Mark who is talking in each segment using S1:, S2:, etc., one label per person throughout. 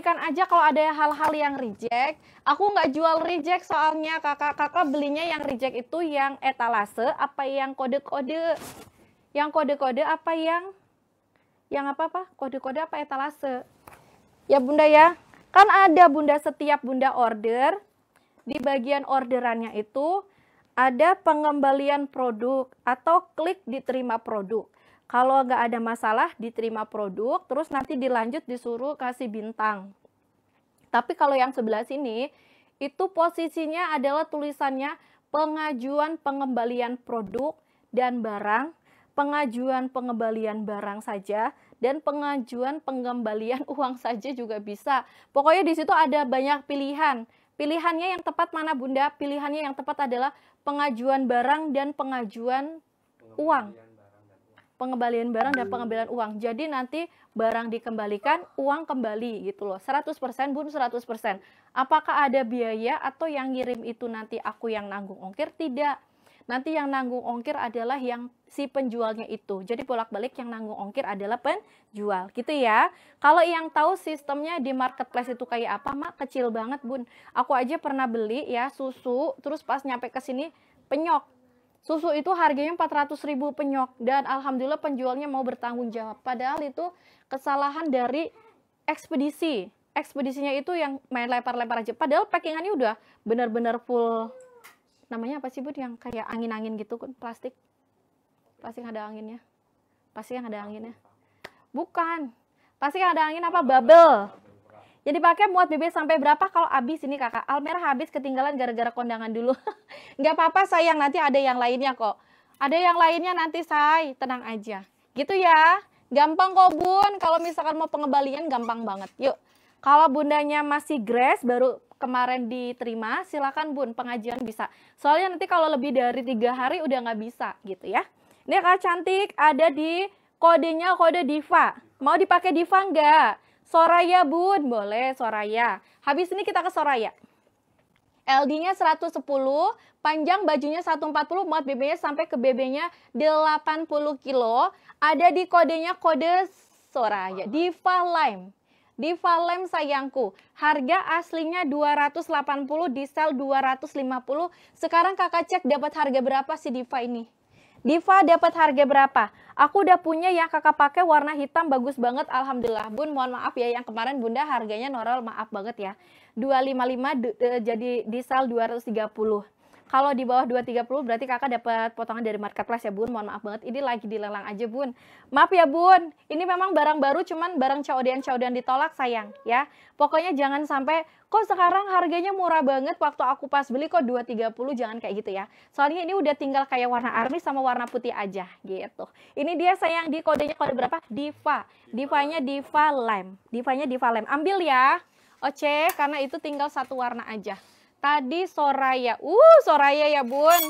S1: ikan aja kalau ada hal-hal yang reject. Aku nggak jual reject soalnya kakak-kakak belinya yang reject itu yang etalase, apa yang kode-kode, yang kode-kode apa yang, yang apa apa, kode-kode apa etalase. Ya bunda ya, kan ada bunda setiap bunda order, di bagian orderannya itu ada pengembalian produk atau klik diterima produk. Kalau nggak ada masalah diterima produk, terus nanti dilanjut disuruh kasih bintang. Tapi kalau yang sebelah sini itu posisinya adalah tulisannya pengajuan pengembalian produk dan barang, pengajuan pengembalian barang saja, dan pengajuan pengembalian uang saja juga bisa. Pokoknya di situ ada banyak pilihan. Pilihannya yang tepat mana Bunda? Pilihannya yang tepat adalah pengajuan barang dan pengajuan uang pengembalian barang dan pengembalian uang. Jadi nanti barang dikembalikan, uang kembali gitu loh. 100% bun 100%. Apakah ada biaya atau yang ngirim itu nanti aku yang nanggung ongkir? Tidak. Nanti yang nanggung ongkir adalah yang si penjualnya itu. Jadi bolak-balik yang nanggung ongkir adalah penjual gitu ya. Kalau yang tahu sistemnya di marketplace itu kayak apa, mak kecil banget bun. Aku aja pernah beli ya susu, terus pas nyampe ke sini penyok Susu itu harganya 400 ribu penyok dan alhamdulillah penjualnya mau bertanggung jawab. Padahal itu kesalahan dari ekspedisi. Ekspedisinya itu yang main lempar-lempar aja. Padahal packingannya udah benar-benar full namanya apa sih bud yang kayak angin-angin gitu kan plastik Pasti ada anginnya Pasti yang ada anginnya bukan Pasti yang ada angin apa bubble jadi pakai muat bebek sampai berapa kalau habis ini kakak? Almer habis ketinggalan gara-gara kondangan dulu. Nggak apa-apa sayang, nanti ada yang lainnya kok. Ada yang lainnya nanti say, tenang aja. Gitu ya. Gampang kok bun, kalau misalkan mau pengembalian gampang banget. Yuk, kalau bundanya masih grass baru kemarin diterima, silakan bun pengajian bisa. Soalnya nanti kalau lebih dari tiga hari udah nggak bisa gitu ya. Ini kak cantik ada di kodenya kode diva. Mau dipakai diva nggak? Soraya Bun, boleh Soraya. Habis ini kita ke Soraya. LD-nya 110, panjang bajunya 140, muat BB-nya sampai ke BB-nya 80 kilo. Ada di kodenya kode Soraya, Diva Lime. Diva Lime sayangku, harga aslinya 280, di sel 250. Sekarang kakak cek dapat harga berapa si Diva ini? Diva dapat harga berapa? Aku udah punya yang kakak pakai warna hitam bagus banget alhamdulillah. Bun mohon maaf ya yang kemarin Bunda harganya normal maaf banget ya. 255 eh, jadi di sel 230. Kalau di bawah 230 berarti kakak dapat potongan dari marketplace ya bun. Mohon maaf banget, ini lagi dilelang aja bun. Maaf ya bun, ini memang barang baru cuman barang caudian-caudian ditolak sayang ya. Pokoknya jangan sampai kok sekarang harganya murah banget waktu aku pas beli kok 230 jangan kayak gitu ya. Soalnya ini udah tinggal kayak warna army sama warna putih aja gitu. Ini dia sayang di kodenya kode berapa? Diva. Divanya Diva Lime. Divanya Diva Lime. Ambil ya. Oke. karena itu tinggal satu warna aja. Tadi Soraya. Uh, Soraya ya bun.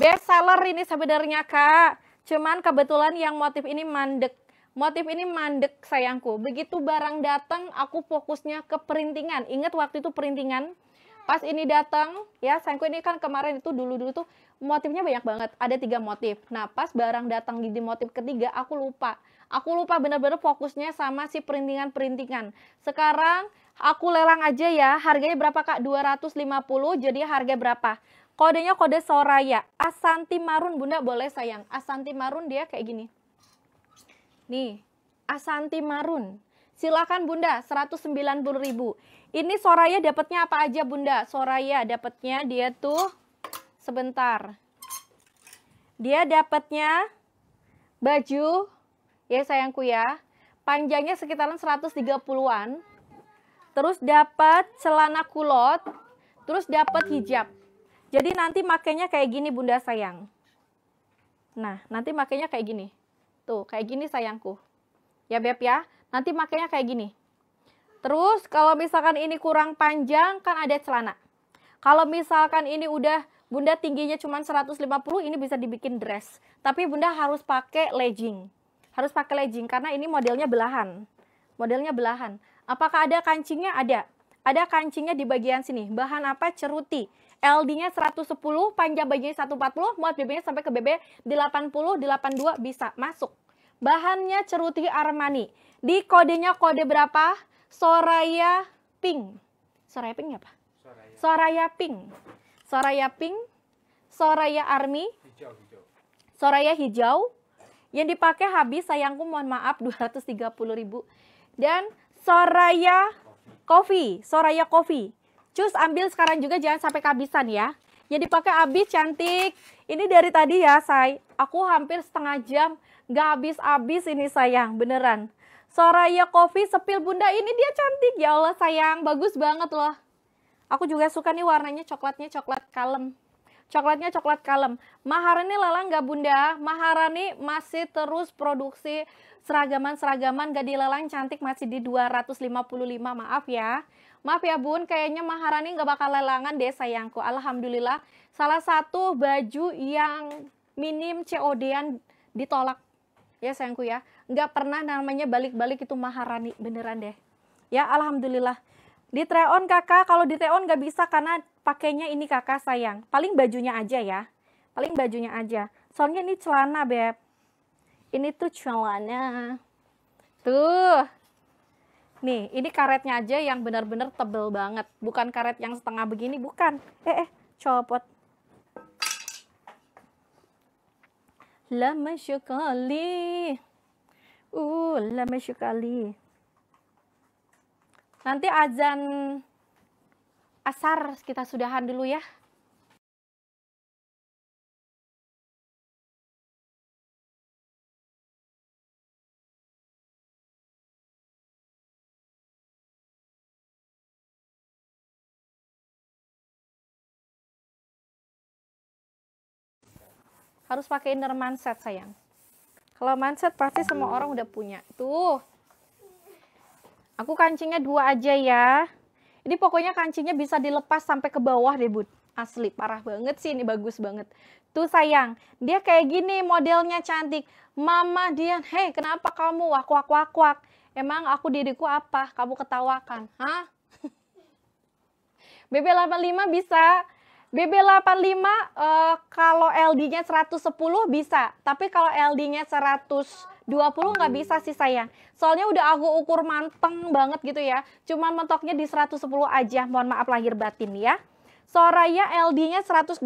S1: Best seller ini sebenarnya kak. Cuman kebetulan yang motif ini mandek. Motif ini mandek sayangku. Begitu barang datang, aku fokusnya ke perintingan. Ingat waktu itu perintingan. Pas ini datang, ya sayangku ini kan kemarin itu dulu-dulu tuh motifnya banyak banget. Ada tiga motif. Nah pas barang datang di motif ketiga, aku lupa. Aku lupa bener-bener fokusnya sama si perintingan-perintingan. Sekarang Aku lelang aja ya, harganya berapa kak? 250, jadi harga berapa? Kodenya kode Soraya, Asanti Marun bunda boleh sayang. Asanti Marun dia kayak gini. Nih, Asanti Marun. Silakan bunda, 190000 Ini Soraya dapatnya apa aja bunda? Soraya dapatnya dia tuh, sebentar. Dia dapatnya baju, ya sayangku ya, panjangnya sekitaran 130-an terus dapat celana kulot, terus dapat hijab. Jadi nanti makainya kayak gini Bunda sayang. Nah, nanti makainya kayak gini. Tuh, kayak gini sayangku. Ya Beb ya, nanti makainya kayak gini. Terus kalau misalkan ini kurang panjang kan ada celana. Kalau misalkan ini udah Bunda tingginya cuma 150, ini bisa dibikin dress. Tapi Bunda harus pakai legging. Harus pakai legging karena ini modelnya belahan. Modelnya belahan. Apakah ada kancingnya? Ada. Ada kancingnya di bagian sini. Bahan apa? Ceruti. LD-nya 110, panjang bajunya 140, muat BB-nya sampai ke BB 80, 82 bisa masuk. Bahannya ceruti Armani. Di kodenya kode berapa? Soraya Pink. Soraya Pink apa? Soraya, Soraya Pink. Soraya Pink. Soraya Army. Hijau, hijau. Soraya hijau. Yang dipakai habis sayangku mohon maaf 230 ribu. Dan Soraya Coffee. Soraya Coffee. Cus ambil sekarang juga jangan sampai kehabisan ya. Jadi pakai habis cantik. Ini dari tadi ya, say. Aku hampir setengah jam nggak habis-habis ini sayang, beneran. Soraya Coffee sepil bunda ini dia cantik. Ya Allah sayang, bagus banget loh. Aku juga suka nih warnanya coklatnya coklat kalem. Coklatnya coklat kalem. Maharani lelang nggak bunda? Maharani masih terus produksi seragaman-seragaman gak dilelang cantik masih di 255 maaf ya. Maaf ya bun, kayaknya Maharani nggak bakal lelangan deh sayangku. Alhamdulillah salah satu baju yang minim COD-an ditolak. Ya sayangku ya, nggak pernah namanya balik-balik itu Maharani beneran deh. Ya Alhamdulillah. Di treon kakak, kalau di treon nggak bisa karena pakainya ini kakak sayang. Paling bajunya aja ya. Paling bajunya aja. Soalnya ini celana, Beb. Ini tuh celananya Tuh. Nih, ini karetnya aja yang benar-benar tebel banget. Bukan karet yang setengah begini, bukan. Eh, eh, copot. Lama sekali. Uh, lama sekali. Nanti azan asar kita sudahan dulu ya. harus pakai inner mindset sayang. Kalau mindset pasti semua orang udah punya. Tuh, Aku kancingnya dua aja ya. Ini pokoknya kancingnya bisa dilepas sampai ke bawah deh, Bud. Asli, parah banget sih ini, bagus banget. Tuh sayang, dia kayak gini modelnya cantik. Mama Dian, hei kenapa kamu wak-wak-wak-wak? Emang aku diriku apa? Kamu ketawakan, hah? BB85 bisa. BB85 uh, eh, kalau LD-nya 110 bisa, tapi kalau LD-nya 100 20 nggak iya. bisa sih sayang. Soalnya udah aku ukur manteng banget gitu ya. Cuman mentoknya di 110 aja. Mohon maaf lahir batin ya. Soraya LD-nya 120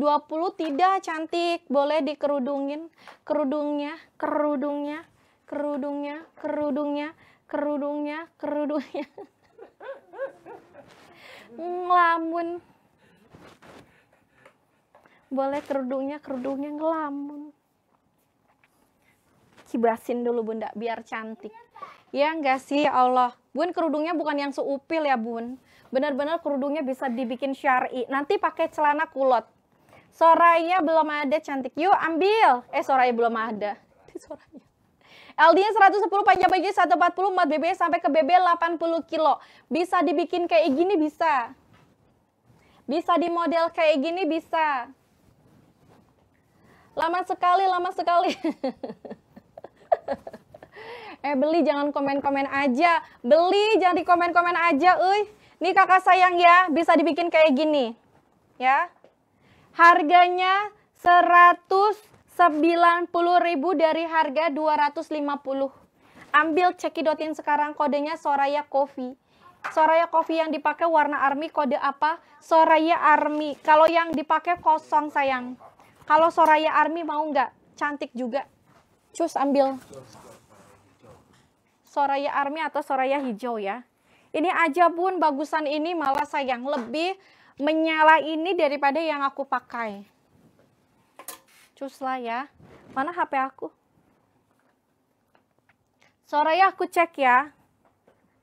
S1: tidak cantik. Boleh dikerudungin kerudungnya, kerudungnya, kerudungnya, kerudungnya, kerudungnya, kerudungnya. ngelamun. Boleh kerudungnya, kerudungnya ngelamun kibasin dulu bunda biar cantik ya enggak sih ya Allah bun kerudungnya bukan yang seupil ya bun benar-benar kerudungnya bisa dibikin syari nanti pakai celana kulot Soraya belum ada cantik yuk ambil eh Soraya belum ada Soraya LD-nya 110, panjang bagi 140, mat BB sampai ke BB 80 kilo. Bisa dibikin kayak gini bisa. Bisa dimodel kayak gini bisa. Lama sekali, lama sekali. eh beli jangan komen-komen aja. Beli jangan di komen-komen aja, Uy. Nih kakak sayang ya, bisa dibikin kayak gini. Ya. Harganya 190.000 dari harga 250. Ambil cekidotin sekarang kodenya Soraya Coffee. Soraya Coffee yang dipakai warna army kode apa? Soraya Army. Kalau yang dipakai kosong sayang. Kalau Soraya Army mau nggak? Cantik juga. Cus ambil. Soraya Army atau Soraya Hijau ya. Ini aja pun bagusan ini malah sayang. Lebih menyala ini daripada yang aku pakai. Cus lah ya. Mana HP aku? Soraya aku cek ya.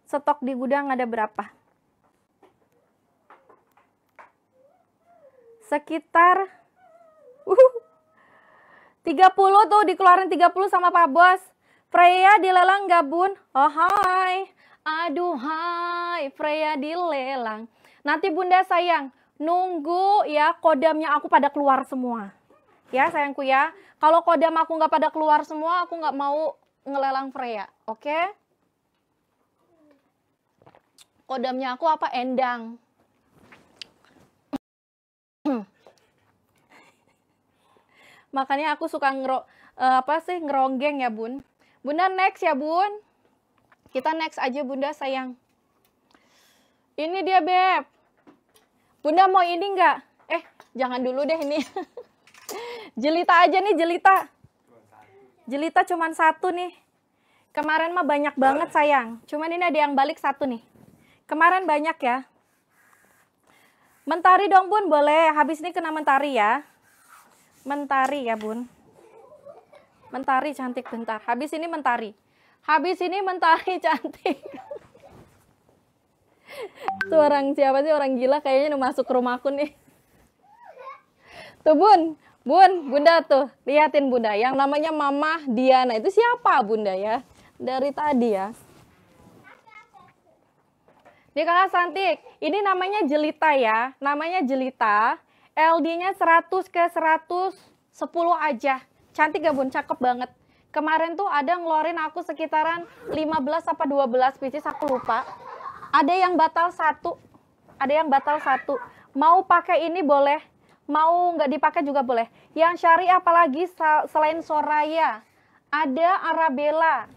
S1: Stok di gudang ada berapa? Sekitar 30 tuh dikeluarin 30 sama Pak Bos. Freya dilelang gak Bun? Oh hai. Aduh hai, Freya dilelang. Nanti Bunda sayang, nunggu ya kodamnya aku pada keluar semua. Ya sayangku ya. Kalau kodam aku nggak pada keluar semua, aku nggak mau ngelelang Freya. Oke? Okay? Kodamnya aku apa? Endang. makanya aku suka ngero uh, apa sih ngeronggeng ya bun bunda next ya bun kita next aja bunda sayang ini dia beb bunda mau ini nggak eh jangan dulu deh ini jelita aja nih jelita jelita cuman satu nih kemarin mah banyak banget sayang cuman ini ada yang balik satu nih kemarin banyak ya mentari dong bun boleh habis ini kena mentari ya mentari ya bun mentari cantik bentar habis ini mentari habis ini mentari cantik itu orang siapa sih orang gila kayaknya udah masuk ke rumahku nih tuh bun bun bunda tuh liatin bunda yang namanya mama Diana itu siapa bunda ya dari tadi ya ini kakak cantik ini namanya jelita ya namanya jelita LD-nya 100 ke 110 aja. Cantik gak bun? Cakep banget. Kemarin tuh ada ngeluarin aku sekitaran 15 apa 12 pieces, aku lupa. Ada yang batal satu, ada yang batal satu. Mau pakai ini boleh, mau nggak dipakai juga boleh. Yang syari apalagi selain Soraya, ada Arabella,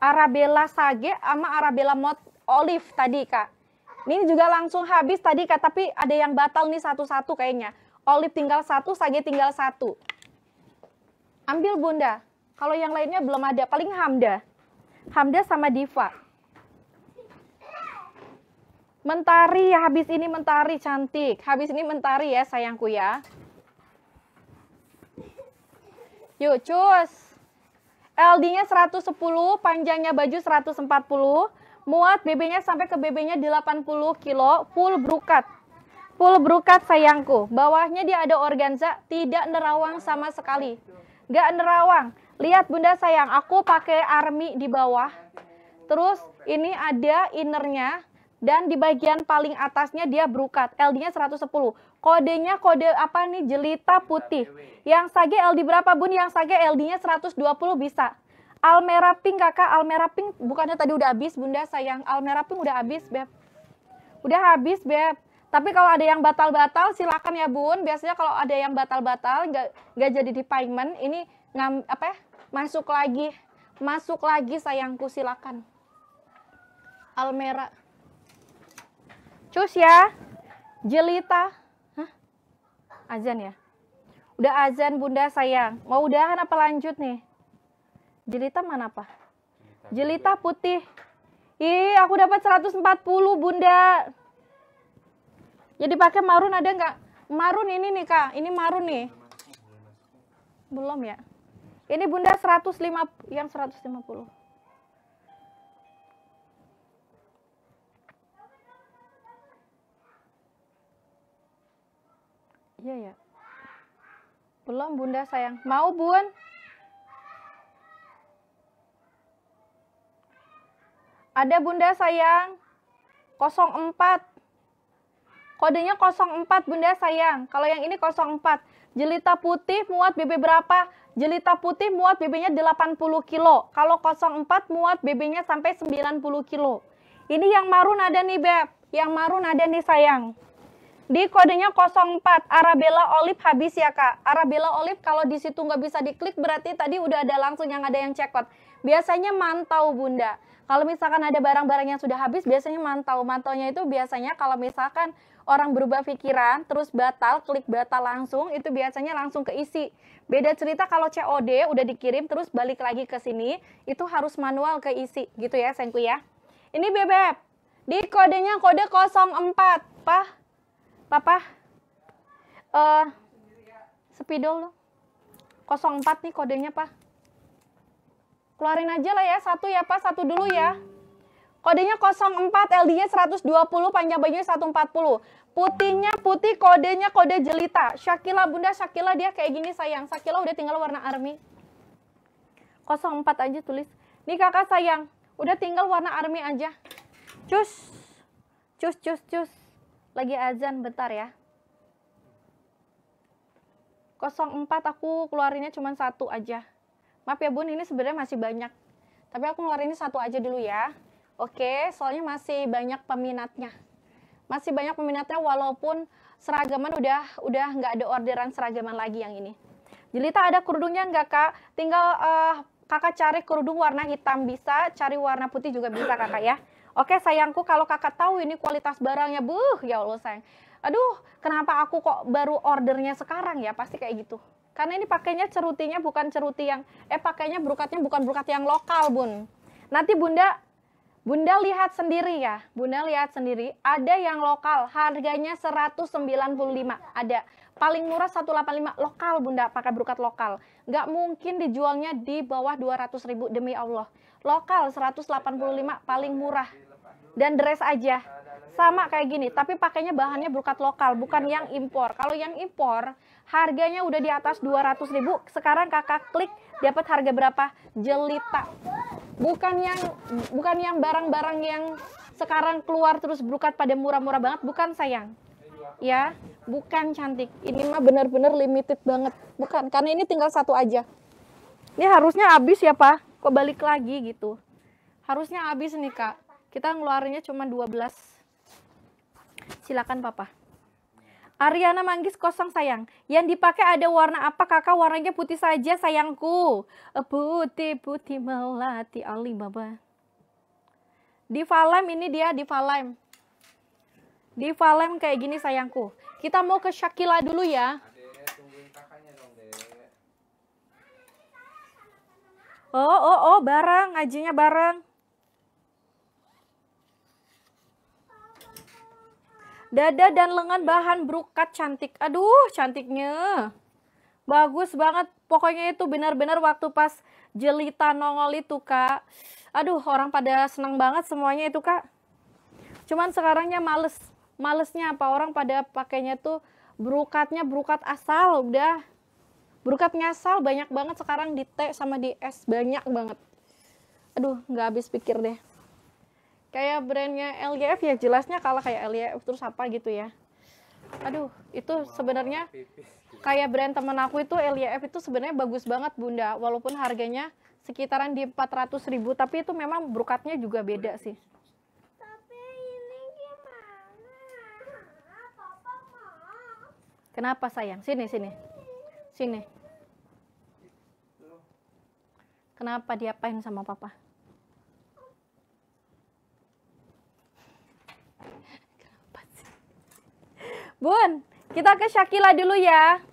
S1: Arabella Sage sama Arabella Mot Olive tadi kak ini juga langsung habis tadi, Kak, tapi ada yang batal nih satu-satu kayaknya. Olive tinggal satu, Sage tinggal satu. Ambil Bunda. Kalau yang lainnya belum ada, paling Hamda. Hamda sama Diva. Mentari, ya, habis ini mentari cantik. Habis ini mentari ya sayangku ya. Yuk, cus. LD-nya 110, panjangnya baju 140, muat BB-nya sampai ke BB-nya di 80 kilo full brukat full brukat sayangku. Bawahnya dia ada organza, tidak nerawang sama sekali. Gak nerawang. Lihat bunda sayang, aku pakai army di bawah. Terus ini ada innernya dan di bagian paling atasnya dia brukat. LD-nya 110. Kodenya kode apa nih? Jelita putih. Yang sage LD berapa bun? Yang sage LD-nya 120 bisa. Almera Pink kakak, Almera Pink bukannya tadi udah habis bunda sayang. Almera Pink udah habis Beb. Udah habis Beb. Tapi kalau ada yang batal-batal silakan ya bun. Biasanya kalau ada yang batal-batal nggak -batal, nggak jadi di payment ini ngam apa ya masuk lagi masuk lagi sayangku silakan. Almera. Cus ya. Jelita. Hah? Azan ya? Udah azan bunda sayang. Mau udahan apa lanjut nih? Jelita mana Pak? Jelita, Jelita putih. Ih, aku dapat 140, Bunda. Ya pakai marun ada nggak? Marun ini nih, Kak. Ini marun nih. Belum ya? Ini Bunda 105 yang 150. Iya ya. Belum Bunda sayang. Mau Bun? Ada Bunda sayang. 04. Kodenya 04 Bunda sayang. Kalau yang ini 04. Jelita putih muat BB berapa? Jelita putih muat BB-nya 80 kilo. Kalau 04 muat BB-nya sampai 90 kilo. Ini yang marun ada nih Beb. Yang marun ada nih sayang. Di kodenya 04, Arabella Olive habis ya kak. Arabella Olive kalau di situ nggak bisa diklik berarti tadi udah ada langsung yang ada yang cekot biasanya mantau Bunda. Kalau misalkan ada barang-barang yang sudah habis, biasanya mantau. Mantaunya itu biasanya kalau misalkan orang berubah pikiran, terus batal, klik batal langsung, itu biasanya langsung keisi. Beda cerita kalau COD udah dikirim, terus balik lagi ke sini, itu harus manual keisi. Gitu ya, sengku ya. Ini bebek Di kodenya kode 04. Pah? Papa? Eh, uh, spidol 04 nih kodenya, Pak. Keluarin aja lah ya, satu ya Pak, satu dulu ya. Kodenya 04, LD-nya 120, panjang bajunya 140. Putihnya putih, kodenya kode jelita. Shakila bunda, Shakila dia kayak gini sayang. Shakila udah tinggal warna army. 04 aja tulis. Nih kakak sayang, udah tinggal warna army aja. Cus, cus, cus, cus. Lagi azan, bentar ya. 04 aku keluarinnya cuma satu aja. Maaf ya bun, ini sebenarnya masih banyak. Tapi aku ngeluarin ini satu aja dulu ya. Oke, soalnya masih banyak peminatnya. Masih banyak peminatnya walaupun seragaman udah udah nggak ada orderan seragaman lagi yang ini. Jelita ada kerudungnya nggak kak? Tinggal uh, kakak cari kerudung warna hitam bisa, cari warna putih juga bisa kakak ya. Oke sayangku kalau kakak tahu ini kualitas barangnya, buh ya Allah sayang. Aduh kenapa aku kok baru ordernya sekarang ya pasti kayak gitu. Karena ini pakainya cerutinya bukan ceruti yang eh pakainya brukatnya bukan brukat yang lokal, Bun. Nanti Bunda Bunda lihat sendiri ya, Bunda lihat sendiri, ada yang lokal, harganya 195, ada. Paling murah 185, lokal Bunda, pakai brukat lokal. Nggak mungkin dijualnya di bawah 200 ribu, demi Allah. Lokal 185, paling murah. Dan dress aja, sama kayak gini tapi pakainya bahannya brokat lokal bukan yang impor kalau yang impor harganya udah di atas 200 ribu sekarang kakak klik dapat harga berapa jelita bukan yang bukan yang barang-barang yang sekarang keluar terus brokat pada murah-murah banget bukan sayang ya bukan cantik ini mah bener-bener limited banget bukan karena ini tinggal satu aja ini harusnya habis ya pak kok balik lagi gitu harusnya habis nih kak kita ngeluarinnya cuma 12 Silakan Papa. Ariana manggis kosong sayang. Yang dipakai ada warna apa kakak? Warnanya putih saja sayangku. Eh, putih putih melati Alibaba. Di Valem ini dia di Valem. Di Valem kayak gini sayangku. Kita mau ke Shakila dulu ya. Oh oh oh bareng ngajinya bareng. Dada dan lengan bahan brokat cantik. Aduh, cantiknya. Bagus banget. Pokoknya itu benar-benar waktu pas jelita nongol itu, Kak. Aduh, orang pada senang banget semuanya itu, Kak. Cuman sekarangnya males. Malesnya apa? Orang pada pakainya tuh brokatnya brokat asal, udah. Brokat ngasal banyak banget sekarang di T sama di S. Banyak banget. Aduh, nggak habis pikir deh kayak brandnya LGF ya jelasnya kalah kayak LGF terus apa gitu ya aduh itu sebenarnya kayak brand temen aku itu LGF itu sebenarnya bagus banget bunda walaupun harganya sekitaran di 400 ribu tapi itu memang brokatnya juga beda sih tapi ini gimana kenapa sayang sini sini sini kenapa diapain sama papa Bun, kita ke Shakila dulu ya.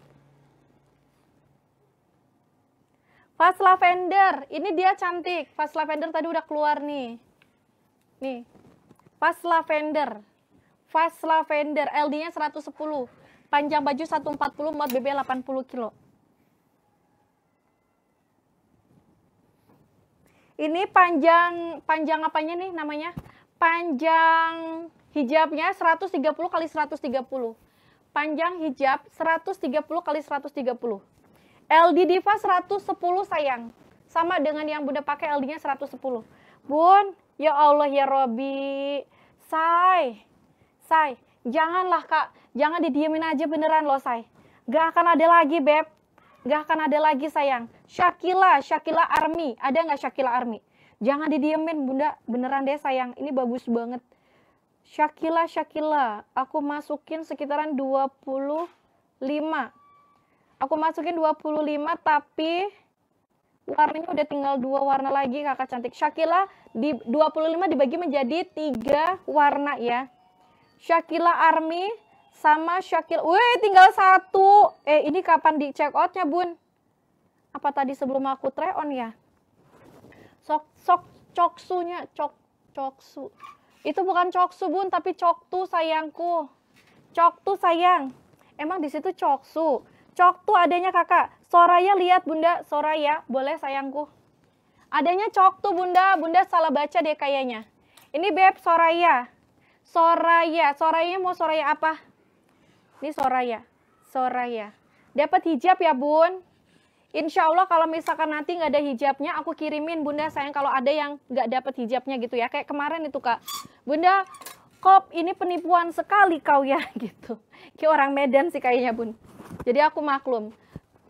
S1: Fast lavender, ini dia cantik. Fast lavender tadi udah keluar nih. Nih. fast lavender. Fast lavender, LD-nya 110. Panjang baju 140, muat BB 80 kilo. Ini panjang panjang apanya nih namanya? panjang hijabnya 130 kali 130. Panjang hijab 130 kali 130. LD Diva 110 sayang. Sama dengan yang Bunda pakai LD-nya 110. Bun, ya Allah ya Robi. Say, say, janganlah kak, jangan didiemin aja beneran loh say. Gak akan ada lagi beb, gak akan ada lagi sayang. Shakila, Shakila Army, ada nggak Shakila Army? Jangan didiemin bunda, beneran deh sayang, ini bagus banget. Shakila, Shakila, aku masukin sekitaran 25. Aku masukin 25 tapi warnanya udah tinggal dua warna lagi kakak cantik. Shakila di 25 dibagi menjadi tiga warna ya. Shakila Army sama Shakil. Wih, tinggal satu. Eh, ini kapan di check outnya, Bun? Apa tadi sebelum aku try on ya? cok coksunya cok coksu itu bukan coksu bun tapi coktu sayangku coktu sayang emang di situ coksu coktu adanya kakak Soraya lihat bunda Soraya boleh sayangku adanya coktu bunda bunda salah baca deh kayaknya ini beb Soraya Soraya Soraya mau Soraya apa ini Soraya Soraya dapat hijab ya bun Insya Allah kalau misalkan nanti nggak ada hijabnya, aku kirimin Bunda sayang kalau ada yang nggak dapet hijabnya gitu ya. Kayak kemarin itu Kak. Bunda, kop ini penipuan sekali kau ya gitu. Kayak orang Medan sih kayaknya Bun. Jadi aku maklum.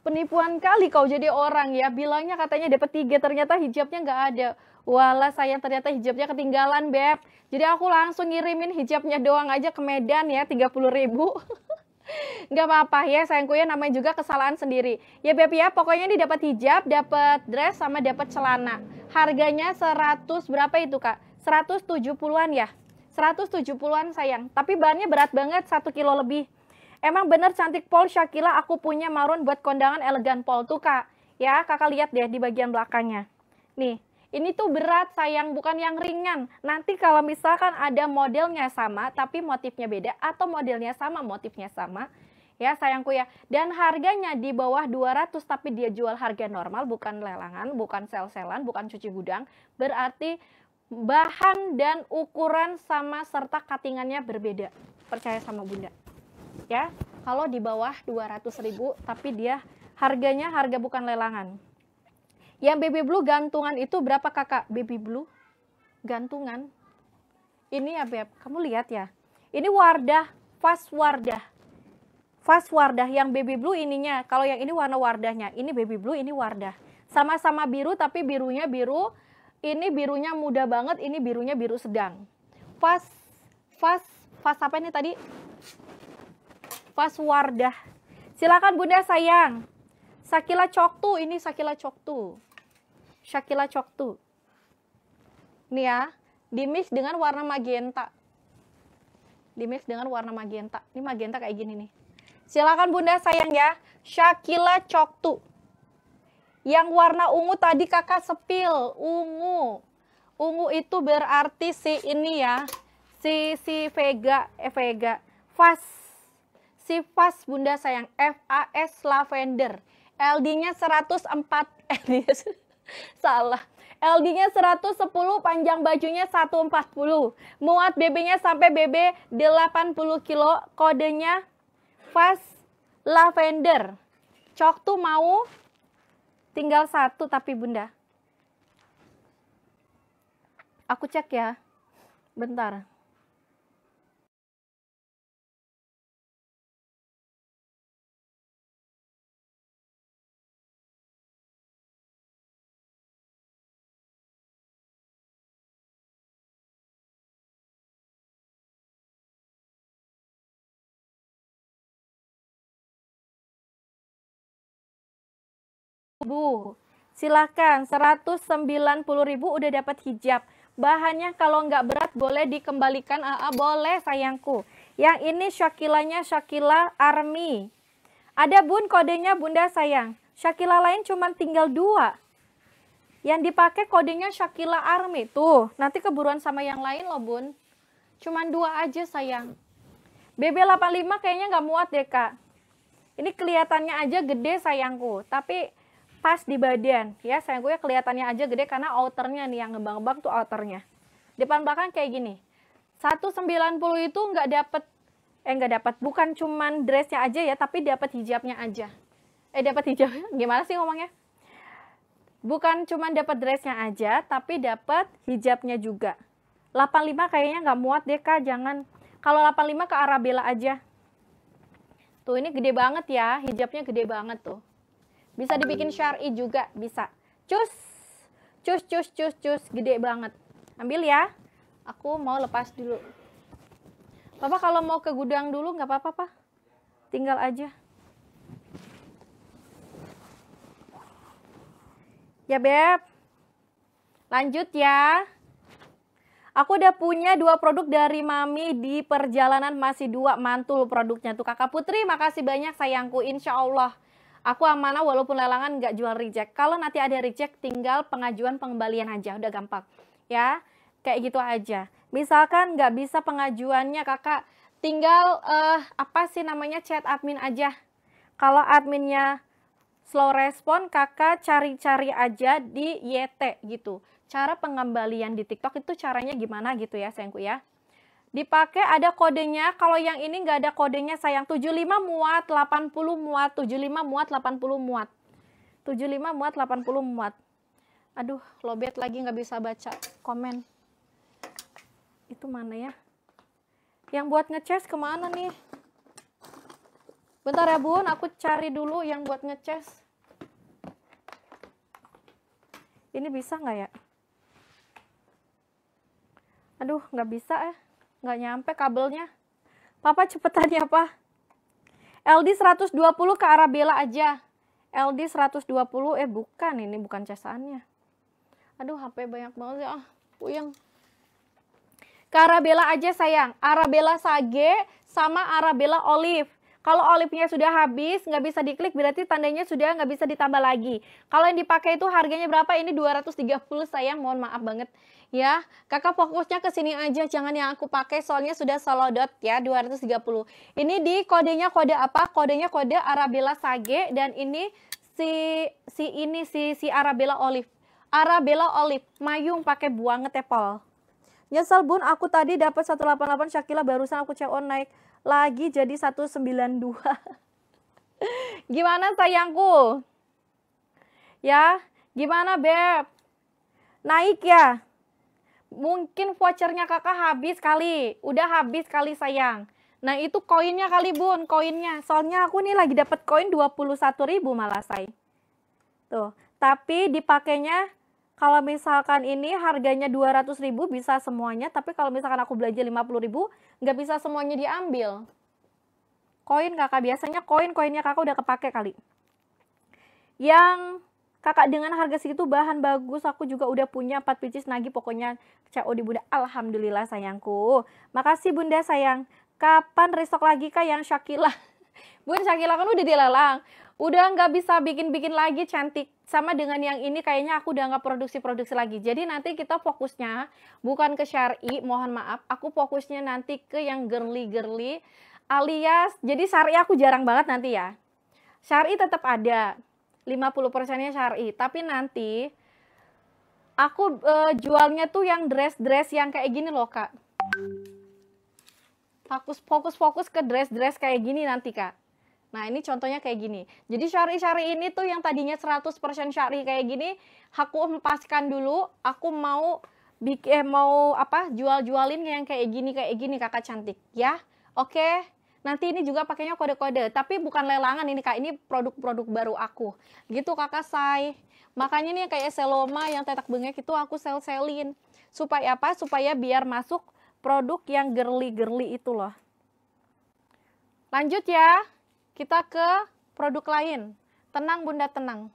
S1: Penipuan kali kau jadi orang ya. Bilangnya katanya dapet tiga, ternyata hijabnya nggak ada. Walah sayang ternyata hijabnya ketinggalan Beb. Jadi aku langsung ngirimin hijabnya doang aja ke Medan ya 30 ribu. nggak apa-apa ya sayangku ya namanya juga kesalahan sendiri. Ya Beb ya pokoknya ini dapat hijab, dapat dress sama dapat celana. Harganya 100 berapa itu Kak? 170-an ya. 170-an sayang. Tapi bahannya berat banget satu kilo lebih. Emang bener cantik Paul Shakila aku punya marun buat kondangan elegan Paul tuh Kak. Ya kakak lihat deh di bagian belakangnya. Nih ini tuh berat sayang bukan yang ringan nanti kalau misalkan ada modelnya sama tapi motifnya beda atau modelnya sama motifnya sama ya sayangku ya dan harganya di bawah 200 tapi dia jual harga normal bukan lelangan bukan sel-selan bukan cuci gudang berarti bahan dan ukuran sama serta katingannya berbeda percaya sama bunda ya kalau di bawah ratus ribu tapi dia harganya harga bukan lelangan yang baby blue gantungan itu berapa kakak? Baby blue gantungan. Ini ya Beb, kamu lihat ya. Ini wardah, Fast wardah. Fast wardah yang baby blue ininya. Kalau yang ini warna wardahnya. Ini baby blue, ini wardah. Sama-sama biru tapi birunya biru. Ini birunya muda banget, ini birunya biru sedang. Fast, fast, fast apa ini tadi? Fast wardah. Silakan Bunda sayang. Sakila Coktu, ini Sakila Coktu. Shakila Choktu. Ini ya, dimix dengan warna magenta. Dimix dengan warna magenta. Ini magenta kayak gini nih. Silakan Bunda sayang ya, Shakila Choktu. Yang warna ungu tadi kakak sepil, ungu. Ungu itu berarti si ini ya, si si Vega, eh Vega, Fas. Si Fas Bunda sayang, F A S lavender. LD-nya 104 LD Salah. LD-nya 110, panjang bajunya 140. Muat BB-nya sampai BB 80 kilo, kodenya fast lavender. Cok tuh mau tinggal satu tapi bunda. Aku cek ya. Bentar. Silakan 190.000 udah dapat hijab. Bahannya kalau nggak berat boleh dikembalikan AA ah, ah, boleh sayangku. Yang ini shakilanya shakila Army. Ada bun kodenya bunda sayang. Shakila lain cuma tinggal dua. Yang dipakai kodenya shakila Army. Tuh, nanti keburuan sama yang lain loh bun. Cuman dua aja sayang. BB85 kayaknya nggak muat deh kak. Ini kelihatannya aja gede sayangku. Tapi pas di badan ya sayang gue kelihatannya aja gede karena outernya nih yang ngebang-bang tuh outernya depan belakang kayak gini 190 itu nggak dapet eh nggak dapat bukan cuman dressnya aja ya tapi dapat hijabnya aja eh dapat hijab gimana sih ngomongnya bukan cuman dapat dressnya aja tapi dapat hijabnya juga 85 kayaknya nggak muat deh kak jangan kalau 85 ke Arabella aja tuh ini gede banget ya hijabnya gede banget tuh bisa dibikin syari juga, bisa. Cus. Cus cus cus cus gede banget. Ambil ya. Aku mau lepas dulu. Papa kalau mau ke gudang dulu nggak apa-apa, Pak. Tinggal aja. Ya, Beb. Lanjut ya. Aku udah punya dua produk dari Mami di perjalanan masih dua mantul produknya tuh Kakak Putri. Makasih banyak sayangku, insya Allah. Aku amanah walaupun lelangan nggak jual reject. Kalau nanti ada reject tinggal pengajuan pengembalian aja, udah gampang. Ya, kayak gitu aja. Misalkan nggak bisa pengajuannya kakak, tinggal uh, apa sih namanya chat admin aja. Kalau adminnya slow respon, kakak cari-cari aja di YT gitu. Cara pengembalian di TikTok itu caranya gimana gitu ya, sayangku ya dipakai ada kodenya. Kalau yang ini nggak ada kodenya sayang. 75 muat, 80 muat, 75 muat, 80 muat. 75 muat, 80 muat. Aduh, lobet lagi nggak bisa baca komen. Itu mana ya? Yang buat ngeces kemana nih? Bentar ya bun, aku cari dulu yang buat ngeces Ini bisa nggak ya? Aduh, nggak bisa ya. Eh nggak nyampe kabelnya papa cepetan ya pak LD 120 ke arah Bella aja LD 120 eh bukan ini bukan casaannya aduh HP banyak banget ya ah puyeng ke arah Bella aja sayang arah Bella Sage sama arah Bella Olive kalau olive-nya sudah habis, nggak bisa diklik berarti tandanya sudah nggak bisa ditambah lagi. Kalau yang dipakai itu harganya berapa? Ini 230 sayang, mohon maaf banget ya. Kakak fokusnya ke sini aja, jangan yang aku pakai soalnya sudah solodot ya 230. Ini di kodenya kode apa? Kodenya kode Arabella Sage dan ini si si ini si si Arabella Olive. Arabella Olive, mayung pakai buang ngetepol. Nyesel bun, aku tadi dapat 188 syakila. barusan aku CO naik lagi jadi 192. gimana sayangku? Ya, gimana Beb? Naik ya? Mungkin vouchernya kakak habis kali. Udah habis kali sayang. Nah itu koinnya kali bun, koinnya. Soalnya aku nih lagi dapat koin 21 ribu malah say. Tuh, tapi dipakainya kalau misalkan ini harganya 200 ribu bisa semuanya, tapi kalau misalkan aku belanja 50 ribu, nggak bisa semuanya diambil. Koin kakak, biasanya koin-koinnya kakak udah kepake kali. Yang kakak dengan harga segitu bahan bagus, aku juga udah punya 4 pieces nagi, pokoknya di bunda. Alhamdulillah sayangku. Makasih bunda sayang. Kapan restock lagi kak yang Shakila? Bun, Shakila kan udah dilelang. Udah nggak bisa bikin-bikin lagi cantik. Sama dengan yang ini kayaknya aku udah nggak produksi-produksi lagi. Jadi nanti kita fokusnya bukan ke syari, mohon maaf. Aku fokusnya nanti ke yang girly-girly alias jadi syari aku jarang banget nanti ya. Syari tetap ada. 50 persennya syari. Tapi nanti aku uh, jualnya tuh yang dress-dress yang kayak gini loh kak fokus fokus fokus ke dress dress kayak gini nanti kak nah ini contohnya kayak gini jadi syari syari ini tuh yang tadinya 100% syari kayak gini aku empaskan dulu aku mau bikin eh, mau apa jual jualin yang kayak gini kayak gini kakak cantik ya oke nanti ini juga pakainya kode-kode tapi bukan lelangan ini kak ini produk-produk baru aku gitu kakak say makanya nih kayak seloma yang tetak bengek itu aku sel-selin supaya apa supaya biar masuk produk yang gerli-gerli itu loh. Lanjut ya, kita ke produk lain. Tenang bunda, tenang.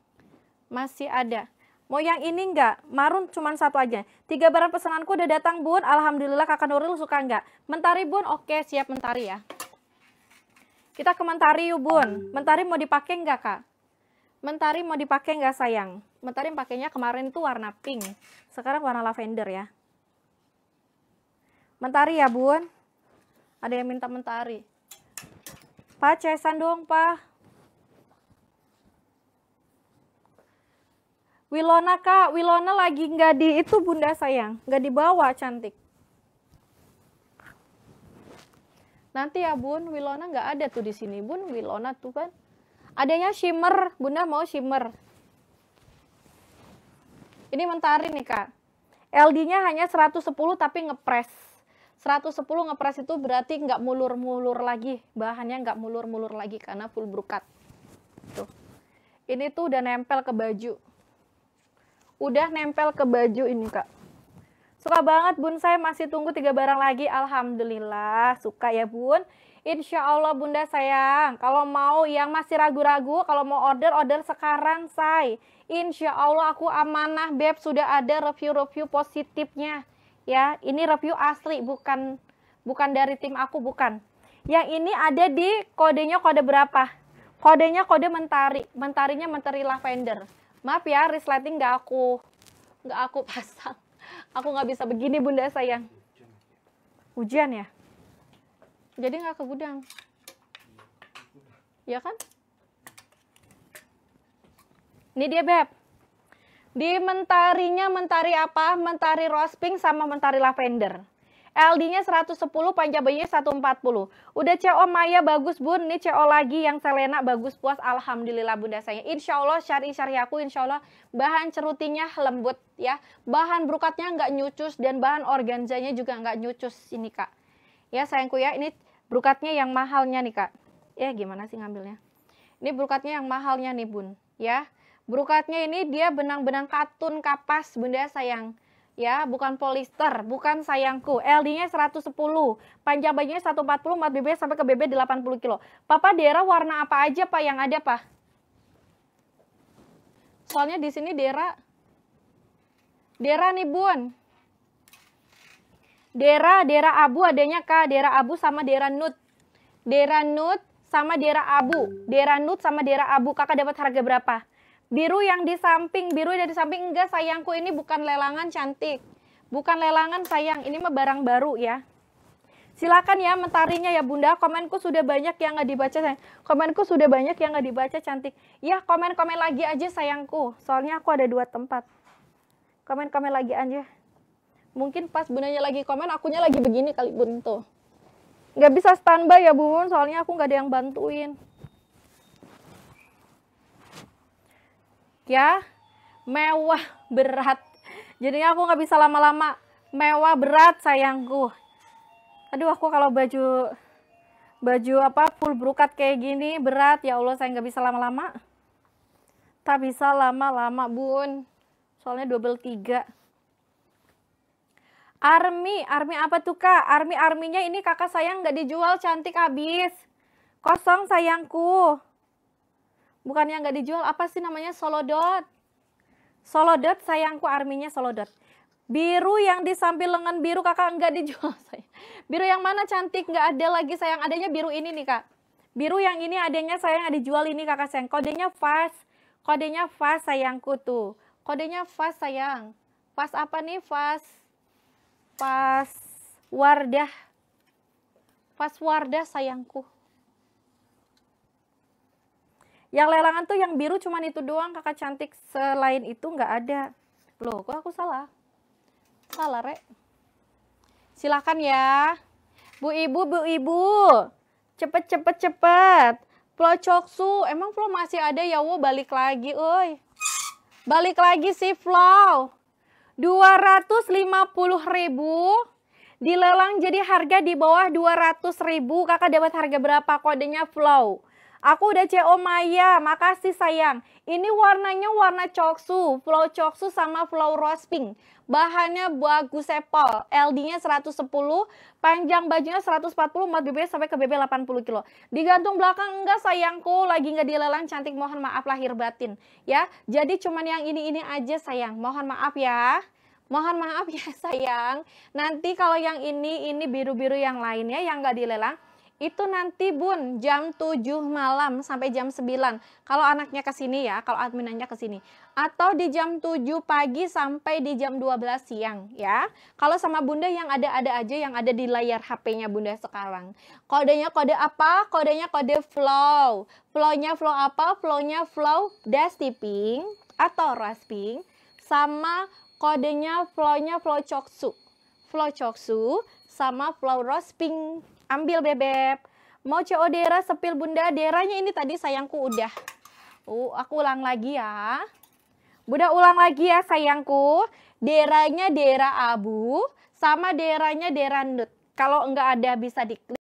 S1: Masih ada. Mau yang ini enggak? Marun cuma satu aja. Tiga barang pesananku udah datang bun. Alhamdulillah kakak Nuril suka enggak? Mentari bun, oke siap mentari ya. Kita ke mentari yuk bun. Mentari mau dipakai enggak kak? Mentari mau dipakai enggak sayang? Mentari pakainya kemarin tuh warna pink. Sekarang warna lavender ya. Mentari ya bun? Ada yang minta mentari. Pak, cesan dong pak. Wilona kak, Wilona lagi nggak di itu bunda sayang, nggak dibawa cantik. Nanti ya bun, Wilona nggak ada tuh di sini bun, Wilona tuh kan. Adanya shimmer, bunda mau shimmer. Ini mentari nih kak. LD-nya hanya 110 tapi ngepres. 110 ngepres itu berarti nggak mulur-mulur lagi bahannya nggak mulur-mulur lagi karena full brokat tuh ini tuh udah nempel ke baju udah nempel ke baju ini kak suka banget bun saya masih tunggu tiga barang lagi alhamdulillah suka ya bun Insya Allah bunda sayang kalau mau yang masih ragu-ragu kalau mau order order sekarang say Insya Allah aku amanah beb sudah ada review-review positifnya ya ini review asli bukan bukan dari tim aku bukan yang ini ada di kodenya kode berapa kodenya kode mentari mentarinya mentari lavender maaf ya resleting nggak aku nggak aku pasang aku nggak bisa begini bunda sayang hujan ya jadi nggak ke gudang ya kan ini dia beb di mentarinya mentari apa? Mentari rose pink sama mentari lavender. LD-nya 110, panjang bayinya 140. Udah CO Maya bagus bun, ini CO lagi yang Selena bagus puas. Alhamdulillah bunda saya. Insya Allah syari syari aku insya Allah bahan cerutinya lembut ya. Bahan brokatnya nggak nyucus dan bahan organzanya juga nggak nyucus ini kak. Ya sayangku ya, ini brokatnya yang mahalnya nih kak. Ya gimana sih ngambilnya? Ini brokatnya yang mahalnya nih bun ya. Brokatnya ini dia benang-benang katun kapas Bunda sayang. Ya, bukan polister, bukan sayangku. LD-nya 110, panjang bajunya 140, 4 BB sampai ke BB 80 kilo. Papa daerah warna apa aja Pak yang ada Pak? Soalnya di sini daerah daerah nih Bun. Daerah, daerah abu adanya Kak, daerah abu sama daerah nut. Daerah nut sama daerah abu. Daerah nut sama daerah abu. Kakak dapat harga berapa? Biru yang di samping, biru yang di samping enggak sayangku ini bukan lelangan cantik. Bukan lelangan sayang, ini mah barang baru ya. Silakan ya mentarinya ya Bunda, komenku sudah banyak yang nggak dibaca sayang. Komenku sudah banyak yang nggak dibaca cantik. Ya komen-komen lagi aja sayangku, soalnya aku ada dua tempat. Komen-komen lagi aja. Mungkin pas bundanya lagi komen, akunya lagi begini kali bun tuh. Nggak bisa standby ya bun, soalnya aku nggak ada yang bantuin. ya mewah berat jadinya aku nggak bisa lama-lama mewah berat sayangku aduh aku kalau baju baju apa full brokat kayak gini berat ya Allah saya nggak bisa lama-lama tak bisa lama-lama bun soalnya double tiga Army, Army apa tuh kak? Army-arminya ini kakak sayang nggak dijual cantik habis. Kosong sayangku bukannya nggak dijual apa sih namanya Solo Dot? Solo Dot, sayangku arminya Solo Dot. biru yang di samping lengan biru kakak nggak dijual saya biru yang mana cantik nggak ada lagi sayang adanya biru ini nih kak biru yang ini adanya sayang ada dijual ini kakak sayang kodenya fast kodenya fast sayangku tuh kodenya fast sayang fast apa nih fast fast wardah fast wardah sayangku yang lelangan tuh yang biru cuman itu doang kakak cantik. Selain itu nggak ada. Loh, kok aku salah? Salah, Rek. Silahkan ya. Bu Ibu, Bu Ibu. Cepet, cepet, cepet. Plo Coksu, emang Flo masih ada ya? Wo, balik lagi, oi. Balik lagi sih Flo. 250 ribu dilelang jadi harga di bawah 200 ribu. Kakak dapat harga berapa? Kodenya Flow. Aku udah CO Maya, makasih sayang. Ini warnanya warna coksu, flow coksu sama flow rose pink. Bahannya bagus sepol, LD-nya 110, panjang bajunya 140, mat BB sampai ke BB 80 kilo. Digantung belakang enggak sayangku, lagi enggak dilelang cantik, mohon maaf lahir batin. ya. Jadi cuman yang ini-ini aja sayang, mohon maaf ya. Mohon maaf ya sayang, nanti kalau yang ini, ini biru-biru yang lainnya yang enggak dilelang, itu nanti Bun jam 7 malam sampai jam 9. Kalau anaknya ke sini ya, kalau adminannya ke sini. Atau di jam 7 pagi sampai di jam 12 siang ya. Kalau sama Bunda yang ada-ada aja yang ada di layar HP-nya Bunda sekarang. Kodenya kode apa? Kodenya kode flow. Flow-nya flow apa? Flow-nya flow dash tipping atau rasping sama kodenya flow-nya flow choksu Flow coksu sama flow pink Ambil bebek. Mau CO Dera sepil bunda. Deranya ini tadi sayangku udah. Uh, aku ulang lagi ya. Bunda ulang lagi ya sayangku. Deranya Dera Abu sama deranya Dera Nut. Kalau enggak ada bisa diklik.